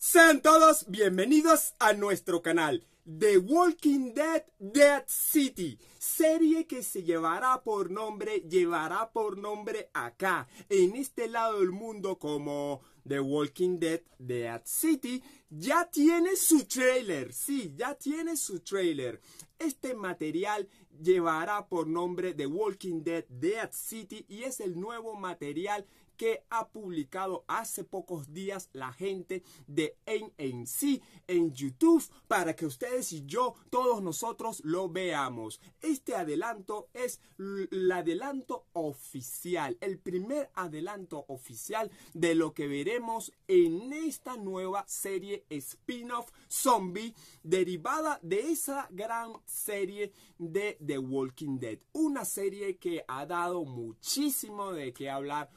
Sean todos bienvenidos a nuestro canal The Walking Dead Dead City, serie que se llevará por nombre, llevará por nombre acá, en este lado del mundo como The Walking Dead Dead City, ya tiene su trailer, sí, ya tiene su trailer. Este material llevará por nombre The Walking Dead Dead City y es el nuevo material que ha publicado hace pocos días la gente de NNC en YouTube para que ustedes y yo, todos nosotros lo veamos. Este adelanto es el adelanto oficial, el primer adelanto oficial de lo que veremos en esta nueva serie spin-off zombie derivada de esa gran serie de The Walking Dead. Una serie que ha dado muchísimo de qué hablar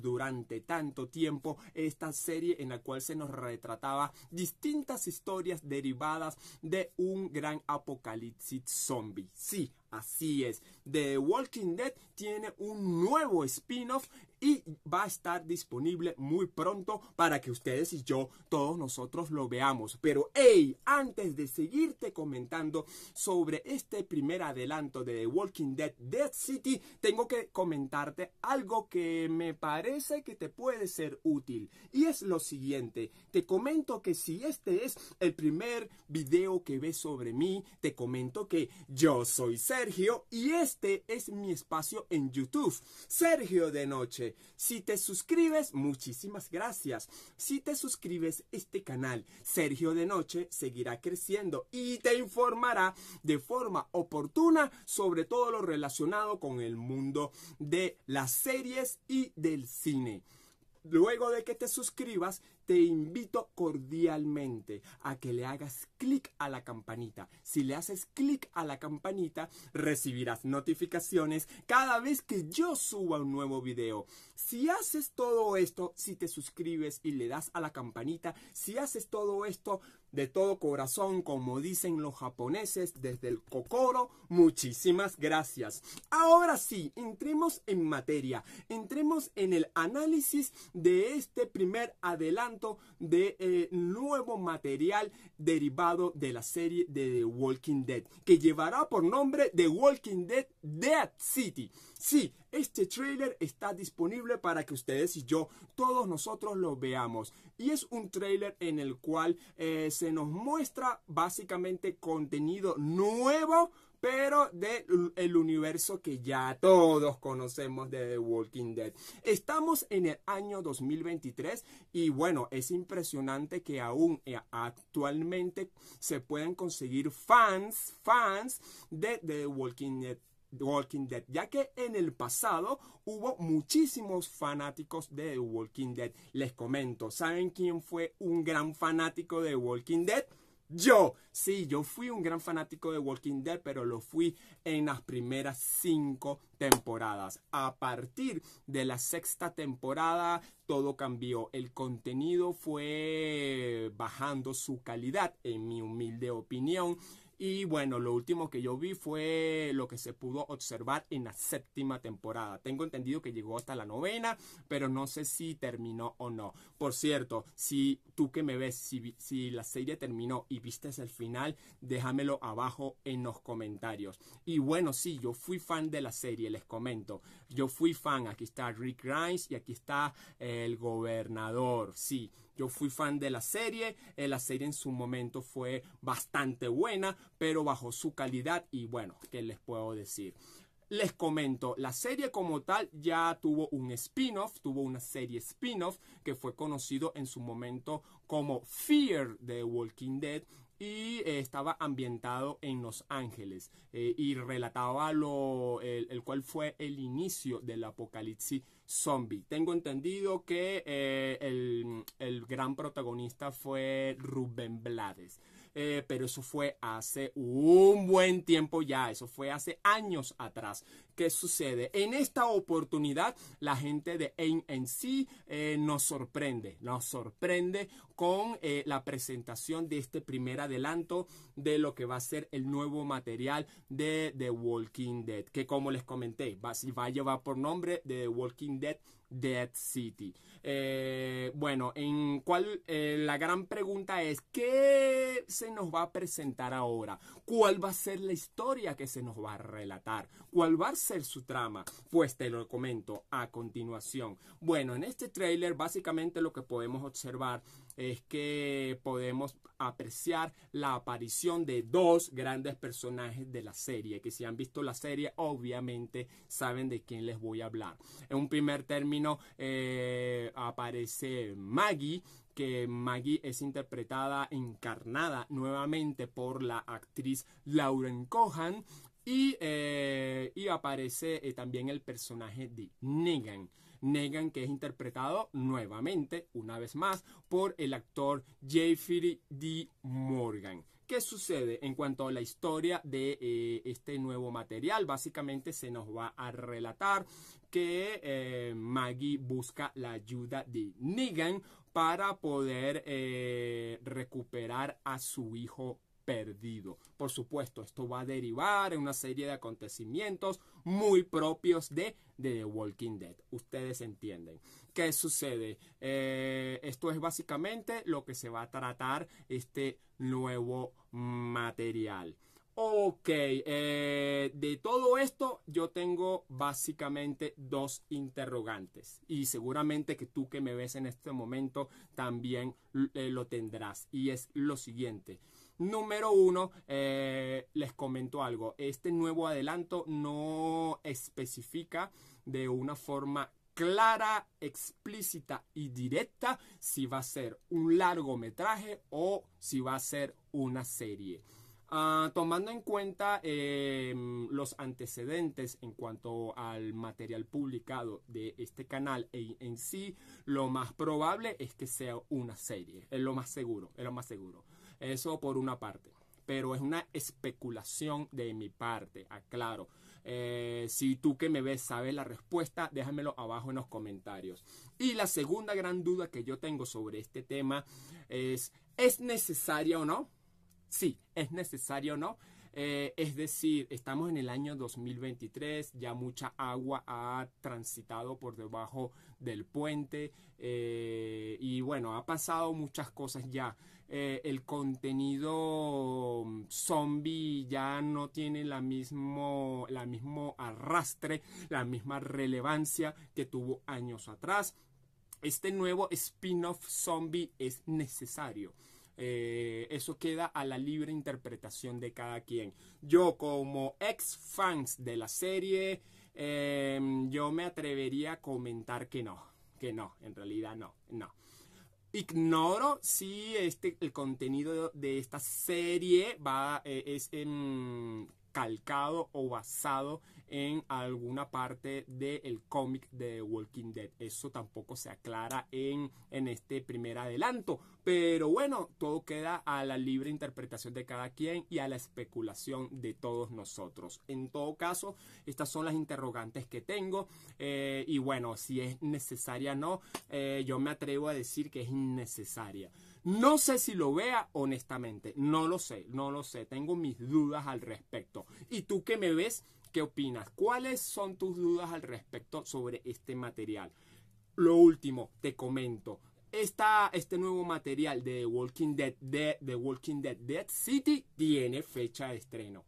durante tanto tiempo esta serie en la cual se nos retrataba distintas historias derivadas de un gran apocalipsis zombie. Sí, Así es, The Walking Dead tiene un nuevo spin-off y va a estar disponible muy pronto para que ustedes y yo, todos nosotros lo veamos. Pero hey, antes de seguirte comentando sobre este primer adelanto de The Walking Dead Dead City, tengo que comentarte algo que me parece parece que te puede ser útil. Y es lo siguiente, te comento que si este es el primer video que ves sobre mí, te comento que yo soy Sergio y este es mi espacio en YouTube, Sergio de Noche. Si te suscribes, muchísimas gracias. Si te suscribes, este canal, Sergio de Noche, seguirá creciendo y te informará de forma oportuna sobre todo lo relacionado con el mundo de las series y de cine. Luego de que te suscribas, te invito cordialmente a que le hagas clic a la campanita. Si le haces clic a la campanita, recibirás notificaciones cada vez que yo suba un nuevo video. Si haces todo esto, si te suscribes y le das a la campanita, si haces todo esto, de todo corazón, como dicen los japoneses desde el Kokoro. Muchísimas gracias. Ahora sí, entremos en materia, entremos en el análisis de este primer adelanto de eh, nuevo material derivado de la serie de The Walking Dead, que llevará por nombre The Walking Dead Dead City. Sí, este trailer está disponible para que ustedes y yo, todos nosotros lo veamos. Y es un trailer en el cual eh, se nos muestra básicamente contenido nuevo pero del universo que ya todos conocemos de The Walking Dead. Estamos en el año 2023 y bueno, es impresionante que aún eh, actualmente se puedan conseguir fans, fans de The Walking Dead Walking Dead, ya que en el pasado hubo muchísimos fanáticos de Walking Dead. Les comento, ¿saben quién fue un gran fanático de Walking Dead? Yo, sí, yo fui un gran fanático de Walking Dead, pero lo fui en las primeras cinco temporadas. A partir de la sexta temporada, todo cambió. El contenido fue bajando su calidad, en mi humilde opinión. Y bueno, lo último que yo vi fue lo que se pudo observar en la séptima temporada. Tengo entendido que llegó hasta la novena, pero no sé si terminó o no. Por cierto, si tú que me ves, si, la serie terminó y viste el final, déjamelo abajo en los comentarios. Y bueno, sí, yo fui fan de la serie, les comento. Yo fui fan, aquí está Rick Grimes y aquí está el gobernador, sí. Yo fui fan de la serie, eh, la serie en su momento fue bastante buena, pero bajo su calidad y bueno, ¿qué les puedo decir? les comento, la serie como tal ya tuvo un spin-off, tuvo una serie spin-off que fue conocido en su momento como Fear de Walking Dead y eh, estaba ambientado en Los Ángeles eh, y relataba lo, el, cual fue el inicio del apocalipsis zombie. Tengo entendido que eh, el, el, gran protagonista fue Rubén Blades. Eh, pero eso fue hace un buen tiempo ya, eso fue hace años atrás. ¿Qué sucede? En esta oportunidad, la gente de ANC eh, nos sorprende, nos sorprende con eh, la presentación de este primer adelanto de lo que va a ser el nuevo material de The Walking Dead, que como les comenté, va, va a llevar por nombre The Walking Dead Dead City. bueno, en cual la gran pregunta es, ¿qué nos va a presentar ahora, cuál va a ser la historia que se nos va a relatar, cuál va a ser su trama, pues te lo comento a continuación. Bueno, en este trailer básicamente lo que podemos observar es que podemos apreciar la aparición de dos grandes personajes de la serie, que si han visto la serie obviamente saben de quién les voy a hablar. En un primer término eh, aparece Maggie, que Maggie es interpretada, encarnada nuevamente por la actriz Lauren Cohan. Y, eh, aparece eh, también el personaje de Negan. Negan que es interpretado nuevamente, una vez más, por el actor Jeffrey D. Morgan. ¿Qué sucede en cuanto a la historia de eh, este nuevo material? Básicamente se nos va a relatar que eh, Maggie busca la ayuda de Negan para poder eh, recuperar a su hijo perdido. Por supuesto, esto va a derivar en una serie de acontecimientos muy propios de, The Walking Dead. Ustedes entienden. ¿Qué sucede? Eh, esto es básicamente lo que se va a tratar este nuevo material. Ok, eh, de todo esto yo tengo básicamente dos interrogantes y seguramente que tú que me ves en este momento también eh, lo tendrás y es lo siguiente. Número uno, eh, les comento algo. Este nuevo adelanto no especifica de una forma clara, explícita y directa si va a ser un largometraje o si va a ser una serie. Ah, tomando en cuenta em, los antecedentes en cuanto al material publicado de este canal e, en, sí, lo más probable es que sea una serie. Es lo más seguro, es lo más seguro. Eso por una parte pero es una especulación de mi parte, aclaro. Eh, si tú que me ves sabes la respuesta, déjamelo abajo en los comentarios. Y la segunda gran duda que yo tengo sobre este tema es, ¿es necesaria o no? sí, es necesario, ¿no? Eh, es decir, estamos en el año 2023, ya mucha agua ha transitado por debajo del puente eh, y bueno, ha pasado muchas cosas ya. Eh, el contenido mm, zombie ya no tiene la mismo, la mismo arrastre, la misma relevancia que tuvo años atrás. Este nuevo spin-off zombie es necesario. Eh, eso queda a la libre interpretación de cada quien. Yo como ex fans de la serie, em, yo me atrevería a comentar que no, que no, en realidad no, no. Ignoro si este, el contenido de esta serie va, eh, es em, calcado o basado en alguna parte del cómic de Walking Dead. Eso tampoco se aclara en, en este primer adelanto. Pero bueno, todo queda a la libre interpretación de cada quien y a la especulación de todos nosotros. En todo caso, estas son las interrogantes que tengo. Eh, y bueno, si es necesaria o no, eh, yo me atrevo a decir que es innecesaria. No sé si lo vea, honestamente. No lo sé, no lo sé. Tengo mis dudas al respecto. Y tú que me ves, ¿Qué opinas? ¿Cuáles son tus dudas al respecto sobre este material? Lo último, te comento, esta, este nuevo material de Walking Dead, de, Walking Dead City tiene fecha de estreno.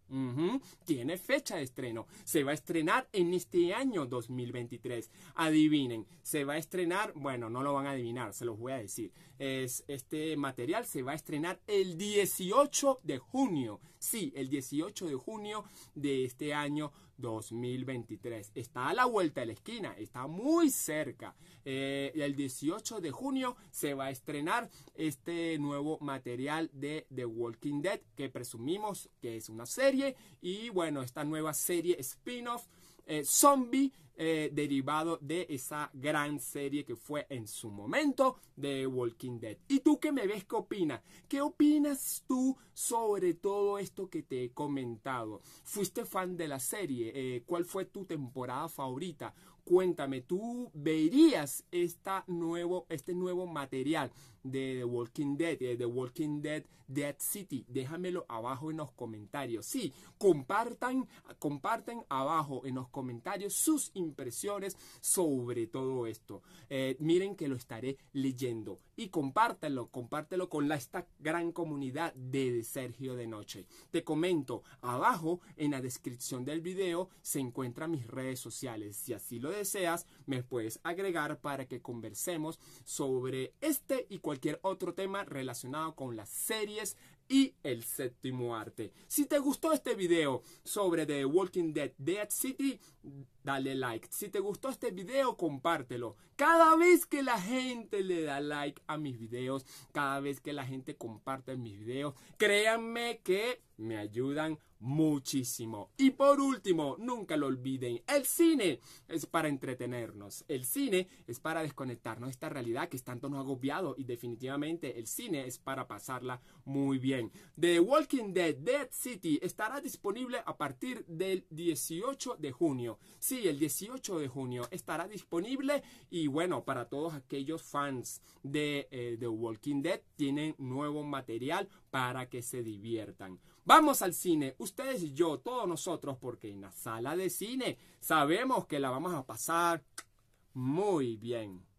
Tiene fecha de estreno. Se va a estrenar en este año 2023. Adivinen, se va a estrenar, bueno, no lo van a adivinar, se los voy a decir. Es, este material se va a estrenar el 18 de junio. Sí, el 18 de junio de este año 2023. Está a la vuelta de la esquina, está muy cerca. Eh, el 18 de junio se va a estrenar este nuevo material de The Walking Dead que presumimos que es una serie y bueno, esta nueva serie spin-off eh, zombie eh, derivado de esa gran serie que fue en su momento The Walking Dead. ¿Y tú qué me ves? ¿Qué opinas? ¿Qué opinas tú sobre todo esto que te he comentado? ¿Fuiste fan de la serie? Eh, ¿Cuál fue tu temporada favorita? Cuéntame, ¿tú verías esta nuevo, este nuevo material de The Walking Dead, de eh, The Walking Dead Dead City? Déjamelo abajo en los comentarios. Sí, compartan, comparten abajo en los comentarios sus impresiones sobre todo esto. Eh, miren que lo estaré leyendo y compártelo, compártelo con esta gran comunidad de Sergio de Noche. Te comento, abajo en la descripción del video se encuentran mis redes sociales. Si así lo deseas, me puedes agregar para que conversemos sobre este y cualquier otro tema relacionado con las series y el séptimo arte. Si te gustó este video sobre The Walking Dead Dead City, dale like. Si te gustó este video, compártelo. Cada vez que la gente le da like a mis videos, cada vez que la gente comparte mis videos, créanme que me ayudan muchísimo. Y por último, nunca lo olviden, el cine es para entretenernos, el cine es para desconectarnos de esta realidad que es tanto nos agobiado y definitivamente el cine es para pasarla muy bien. The Walking Dead Dead City estará disponible a partir del 18 de junio. Sí, el 18 de junio estará disponible y bueno, para todos aquellos fans de eh, The Walking Dead tienen nuevo material para que se diviertan. Vamos al cine, ustedes y yo, todos nosotros, porque en la sala de cine sabemos que la vamos a pasar muy bien.